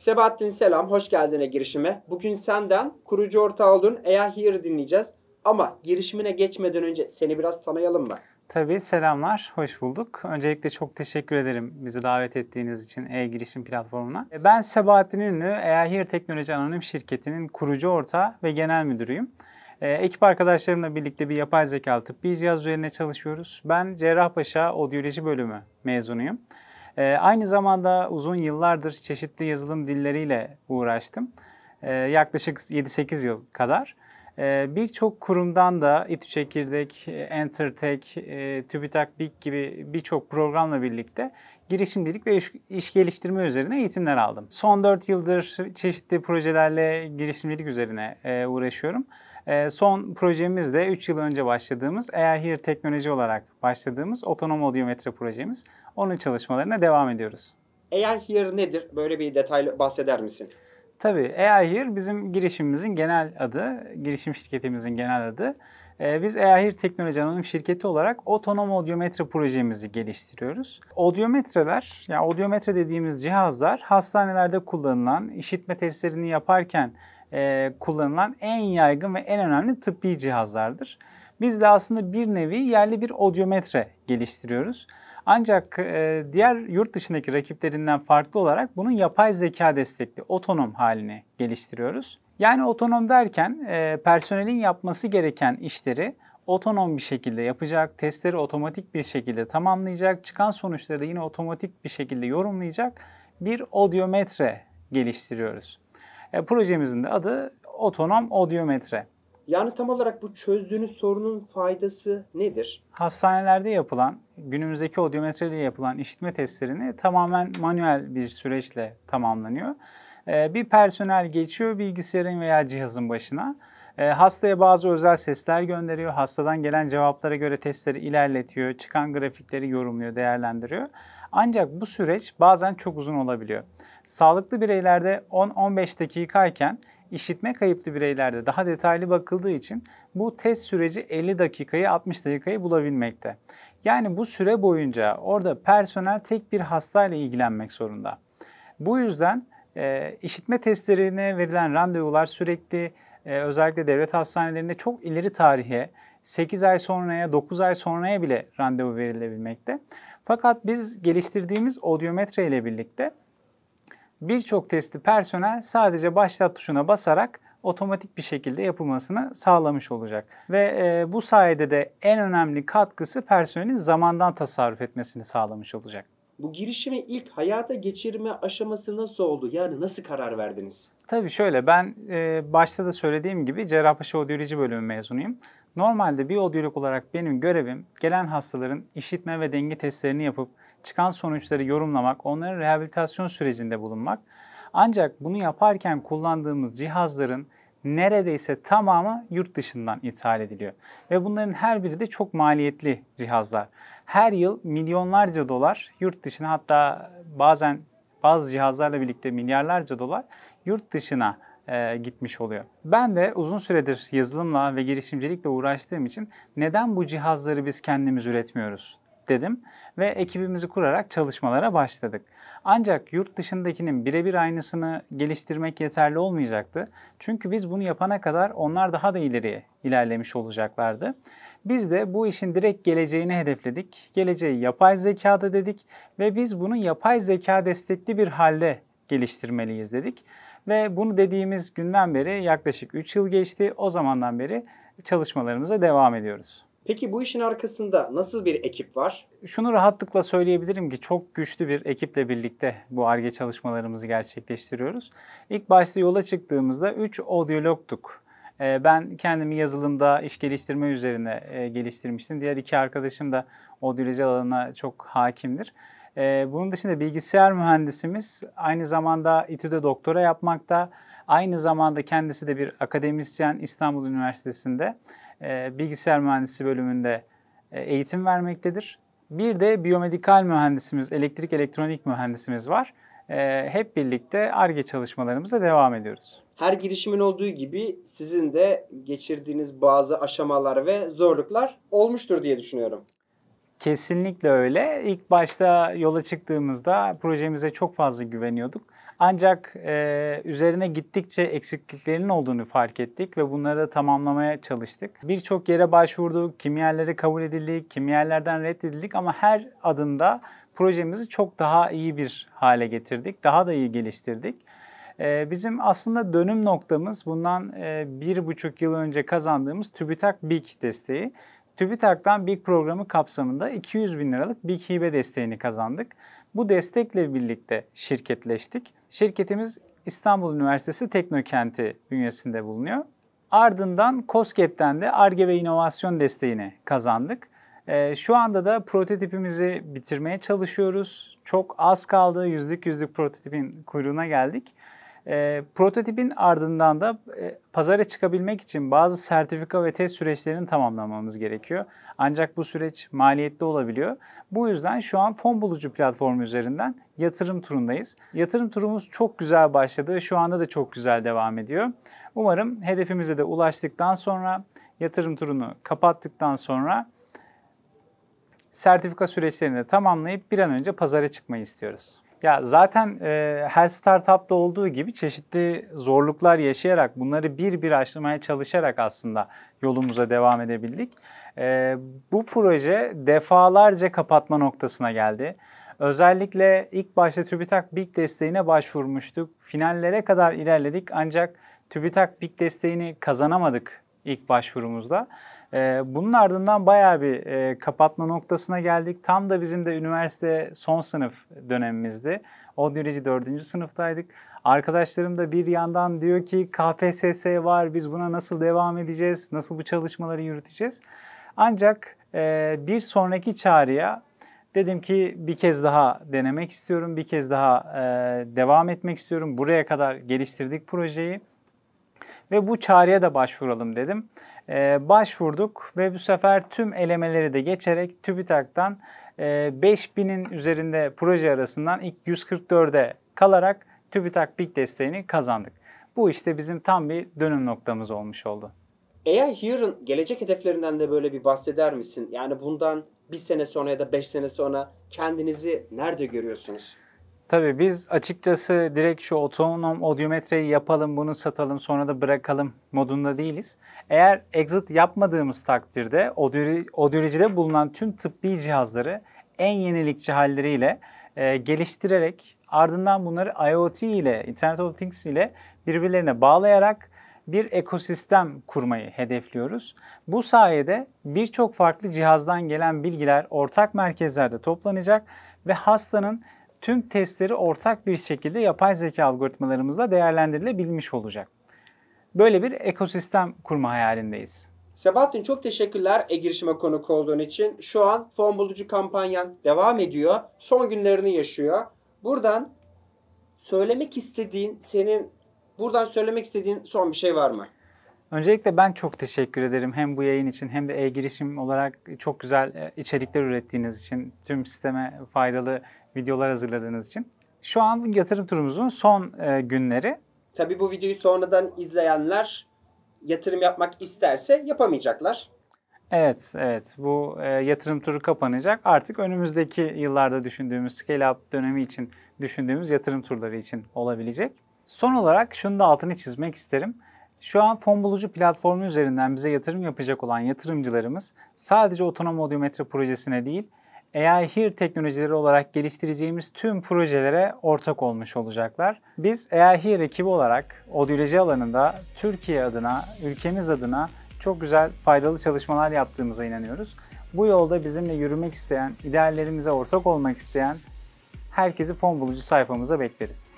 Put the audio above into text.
Sebahattin selam, hoş geldine girişime. Bugün senden kurucu ortağı olduğun Eya Here dinleyeceğiz. Ama girişimine geçmeden önce seni biraz tanıyalım mı? Tabii selamlar, hoş bulduk. Öncelikle çok teşekkür ederim bizi davet ettiğiniz için e-girişim platformuna. E ben Sebahattin Ünlü, Eahir Teknoloji Anonim Şirketi'nin kurucu ortağı ve genel müdürüyüm. Ee, ekip arkadaşlarımla birlikte bir yapay zekalı bir cihaz üzerine çalışıyoruz. Ben Cerrahpaşa Odyoloji Bölümü mezunuyum. E, aynı zamanda uzun yıllardır çeşitli yazılım dilleriyle uğraştım. E, yaklaşık 7-8 yıl kadar. E, birçok kurumdan da İTÜ Çekirdek, EnterTech, e, TÜBİTAK BİK gibi birçok programla birlikte girişimcilik ve iş, iş geliştirme üzerine eğitimler aldım. Son 4 yıldır çeşitli projelerle girişimcilik üzerine e, uğraşıyorum. Ee, son projemiz de 3 yıl önce başladığımız Eğer Here teknoloji olarak başladığımız otonom odiometre projemiz. Onun çalışmalarına devam ediyoruz. Eğer Here nedir? Böyle bir detaylı bahseder misin? Tabii AIHear bizim girişimimizin genel adı, girişim şirketimizin genel adı. Ee, biz AIHear Teknoloji Anonim Şirketi olarak otonom odiometre projemizi geliştiriyoruz. Odiometreler, yani odiometre dediğimiz cihazlar hastanelerde kullanılan işitme testlerini yaparken e, kullanılan en yaygın ve en önemli tıbbi cihazlardır. Biz de aslında bir nevi yerli bir odyometre geliştiriyoruz. Ancak e, diğer yurt dışındaki rakiplerinden farklı olarak bunun yapay zeka destekli otonom halini geliştiriyoruz. Yani otonom derken e, personelin yapması gereken işleri otonom bir şekilde yapacak, testleri otomatik bir şekilde tamamlayacak, çıkan sonuçları da yine otomatik bir şekilde yorumlayacak bir odyometre geliştiriyoruz. E, projemizin de adı otonom odyometre. Yani tam olarak bu çözdüğünüz sorunun faydası nedir? Hastanelerde yapılan, günümüzdeki odyometreyle yapılan işitme testlerini tamamen manuel bir süreçle tamamlanıyor. E, bir personel geçiyor bilgisayarın veya cihazın başına. E, hastaya bazı özel sesler gönderiyor. Hastadan gelen cevaplara göre testleri ilerletiyor. Çıkan grafikleri yorumluyor, değerlendiriyor. Ancak bu süreç bazen çok uzun olabiliyor. Sağlıklı bireylerde 10-15 dakikayken işitme kayıplı bireylerde daha detaylı bakıldığı için bu test süreci 50 dakikayı 60 dakikayı bulabilmekte. Yani bu süre boyunca orada personel tek bir hastayla ilgilenmek zorunda. Bu yüzden e, işitme testlerine verilen randevular sürekli e, özellikle devlet hastanelerinde çok ileri tarihe 8 ay sonraya 9 ay sonraya bile randevu verilebilmekte. Fakat biz geliştirdiğimiz odyometre ile birlikte birçok testi personel sadece başlat tuşuna basarak otomatik bir şekilde yapılmasını sağlamış olacak. Ve e, bu sayede de en önemli katkısı personelin zamandan tasarruf etmesini sağlamış olacak. Bu girişimi ilk hayata geçirme aşaması nasıl oldu? Yani nasıl karar verdiniz? Tabii şöyle ben e, başta da söylediğim gibi Cerrahpaşa Odyoloji bölümü mezunuyum. Normalde bir odyolog olarak benim görevim gelen hastaların işitme ve denge testlerini yapıp çıkan sonuçları yorumlamak, onların rehabilitasyon sürecinde bulunmak. Ancak bunu yaparken kullandığımız cihazların neredeyse tamamı yurt dışından ithal ediliyor. Ve bunların her biri de çok maliyetli cihazlar. Her yıl milyonlarca dolar yurt dışına hatta bazen bazı cihazlarla birlikte milyarlarca dolar yurt dışına e, gitmiş oluyor. Ben de uzun süredir yazılımla ve girişimcilikle uğraştığım için neden bu cihazları biz kendimiz üretmiyoruz istedim ve ekibimizi kurarak çalışmalara başladık. Ancak yurt dışındakinin birebir aynısını geliştirmek yeterli olmayacaktı. Çünkü biz bunu yapana kadar onlar daha da ileriye ilerlemiş olacaklardı. Biz de bu işin direkt geleceğini hedefledik. Geleceği yapay zekada dedik ve biz bunu yapay zeka destekli bir halde geliştirmeliyiz dedik. Ve bunu dediğimiz günden beri yaklaşık 3 yıl geçti. O zamandan beri çalışmalarımıza devam ediyoruz. Peki bu işin arkasında nasıl bir ekip var? Şunu rahatlıkla söyleyebilirim ki çok güçlü bir ekiple birlikte bu ARGE çalışmalarımızı gerçekleştiriyoruz. İlk başta yola çıktığımızda 3 odyologtuk. Ee, ben kendimi yazılımda iş geliştirme üzerine e, geliştirmiştim. Diğer iki arkadaşım da odyoloji alanına çok hakimdir. Ee, bunun dışında bilgisayar mühendisimiz aynı zamanda İTÜ'de doktora yapmakta. Aynı zamanda kendisi de bir akademisyen İstanbul Üniversitesi'nde. E, bilgisayar mühendisi bölümünde e, eğitim vermektedir. Bir de biyomedikal mühendisimiz, elektrik elektronik mühendisimiz var. E, hep birlikte ARGE çalışmalarımıza devam ediyoruz. Her girişimin olduğu gibi sizin de geçirdiğiniz bazı aşamalar ve zorluklar olmuştur diye düşünüyorum. Kesinlikle öyle. İlk başta yola çıktığımızda projemize çok fazla güveniyorduk. Ancak e, üzerine gittikçe eksikliklerinin olduğunu fark ettik ve bunları da tamamlamaya çalıştık. Birçok yere başvurduk, kimi kabul edildik, kimi reddedildik ama her adımda projemizi çok daha iyi bir hale getirdik, daha da iyi geliştirdik. E, bizim aslında dönüm noktamız bundan e, bir buçuk yıl önce kazandığımız TÜBİTAK BİK desteği. TÜBİTAK'tan BİG programı kapsamında 200 bin liralık BİG hibe desteğini kazandık. Bu destekle birlikte şirketleştik. Şirketimiz İstanbul Üniversitesi Teknokenti bünyesinde bulunuyor. Ardından COSGAP'ten de ARGE ve inovasyon desteğini kazandık. Ee, şu anda da prototipimizi bitirmeye çalışıyoruz. Çok az kaldı. Yüzlük yüzlük prototipin kuyruğuna geldik. E, prototipin ardından da e, pazara çıkabilmek için bazı sertifika ve test süreçlerini tamamlamamız gerekiyor. Ancak bu süreç maliyetli olabiliyor. Bu yüzden şu an fon bulucu platformu üzerinden yatırım turundayız. Yatırım turumuz çok güzel başladı. Şu anda da çok güzel devam ediyor. Umarım hedefimize de ulaştıktan sonra yatırım turunu kapattıktan sonra sertifika süreçlerini de tamamlayıp bir an önce pazara çıkmayı istiyoruz. Ya zaten e, her startupta olduğu gibi çeşitli zorluklar yaşayarak bunları bir bir aşmaya çalışarak aslında yolumuza devam edebildik. E, bu proje defalarca kapatma noktasına geldi. Özellikle ilk başta TÜBİTAK Big desteğine başvurmuştuk. Finallere kadar ilerledik ancak TÜBİTAK Big desteğini kazanamadık ilk başvurumuzda. E, bunun ardından bayağı bir e, kapatma noktasına geldik. Tam da bizim de üniversite son sınıf dönemimizdi. Odyoloji dördüncü sınıftaydık. Arkadaşlarım da bir yandan diyor ki KPSS var biz buna nasıl devam edeceğiz, nasıl bu çalışmaları yürüteceğiz. Ancak e, bir sonraki çağrıya dedim ki bir kez daha denemek istiyorum, bir kez daha e, devam etmek istiyorum. Buraya kadar geliştirdik projeyi ve bu çağrıya da başvuralım dedim. Ee, başvurduk ve bu sefer tüm elemeleri de geçerek TÜBİTAK'tan e, 5000'in üzerinde proje arasından ilk 144'e kalarak TÜBİTAK Big desteğini kazandık. Bu işte bizim tam bir dönüm noktamız olmuş oldu. AI Here'ın gelecek hedeflerinden de böyle bir bahseder misin? Yani bundan bir sene sonra ya da beş sene sonra kendinizi nerede görüyorsunuz? Tabii biz açıkçası direkt şu otonom odiometreyi yapalım, bunu satalım, sonra da bırakalım modunda değiliz. Eğer exit yapmadığımız takdirde odyolojide bulunan tüm tıbbi cihazları en yenilikçi halleriyle e, geliştirerek ardından bunları IoT ile, Internet of Things ile birbirlerine bağlayarak bir ekosistem kurmayı hedefliyoruz. Bu sayede birçok farklı cihazdan gelen bilgiler ortak merkezlerde toplanacak ve hastanın tüm testleri ortak bir şekilde yapay zeka algoritmalarımızla değerlendirilebilmiş olacak. Böyle bir ekosistem kurma hayalindeyiz. Sebahattin çok teşekkürler e-girişime konuk olduğun için. Şu an fon bulucu kampanyan devam ediyor. Son günlerini yaşıyor. Buradan söylemek istediğin, senin buradan söylemek istediğin son bir şey var mı? Öncelikle ben çok teşekkür ederim hem bu yayın için hem de e-girişim olarak çok güzel e, içerikler ürettiğiniz için tüm sisteme faydalı videolar hazırladığınız için. Şu an yatırım turumuzun son e, günleri. Tabii bu videoyu sonradan izleyenler yatırım yapmak isterse yapamayacaklar. Evet, evet. Bu e, yatırım turu kapanacak. Artık önümüzdeki yıllarda düşündüğümüz scale up dönemi için düşündüğümüz yatırım turları için olabilecek. Son olarak şunu da altını çizmek isterim. Şu an fon bulucu platformu üzerinden bize yatırım yapacak olan yatırımcılarımız sadece otonom odiometre projesine değil, AI Here teknolojileri olarak geliştireceğimiz tüm projelere ortak olmuş olacaklar. Biz AI Here ekibi olarak odyoloji alanında Türkiye adına, ülkemiz adına çok güzel faydalı çalışmalar yaptığımıza inanıyoruz. Bu yolda bizimle yürümek isteyen, ideallerimize ortak olmak isteyen herkesi fon bulucu sayfamıza bekleriz.